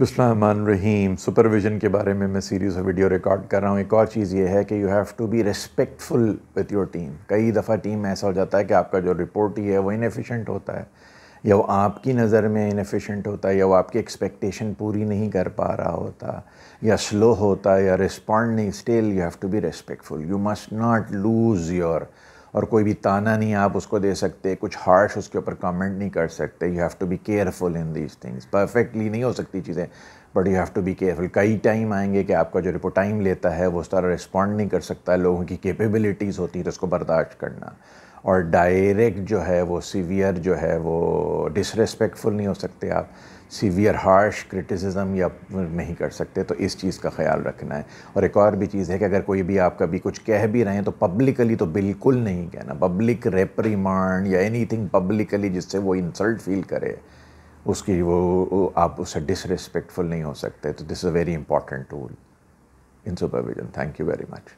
बसमान supervision के बारे में मैं सीरीज़ वीडियो रिकॉर्ड कर रहा हूँ एक और चीज़ ये है कि you have to be respectful with your team कई दफ़ा टीम ऐसा हो जाता है कि आपका जो रिपोर्ट ही है वो इनफिशेंट होता है या वो आपकी नज़र में इनफिशेंट होता है या वो आपकी एक्सपेक्टेशन पूरी नहीं कर पा रहा होता या स्लो होता है या रिस्पॉन्ड नहीं still you have to be respectful you must not lose your और कोई भी ताना नहीं आप उसको दे सकते कुछ हार्श उसके ऊपर कमेंट नहीं कर सकते you have to be careful in these things perfectly नहीं हो सकती चीज़ें but you have to be careful कई टाइम आएंगे कि आपका जो रिपोर्ट टाइम लेता है वो उस तरह रिस्पॉन्ड नहीं कर सकता लोगों की कैपेबिलिटीज़ होती है तो उसको बर्दाश्त करना और डायरेक्ट जो है वो सीवियर जो है वो डिसरेस्पेक्टफुल नहीं हो सकते आप सीवियर हार्श क्रिटिसिज्म या नहीं कर सकते तो इस चीज़ का ख्याल रखना है और एक और भी चीज़ है कि अगर कोई भी आप कभी कुछ कह भी रहे हैं तो पब्लिकली तो बिल्कुल नहीं कहना पब्लिक रेपरीमांड या एनीथिंग पब्लिकली जिससे वो इंसल्ट फील करे उसकी वो आप उससे डिसरिस्पेक्टफुल नहीं हो सकते तो this is a very important tool in supervision thank you very much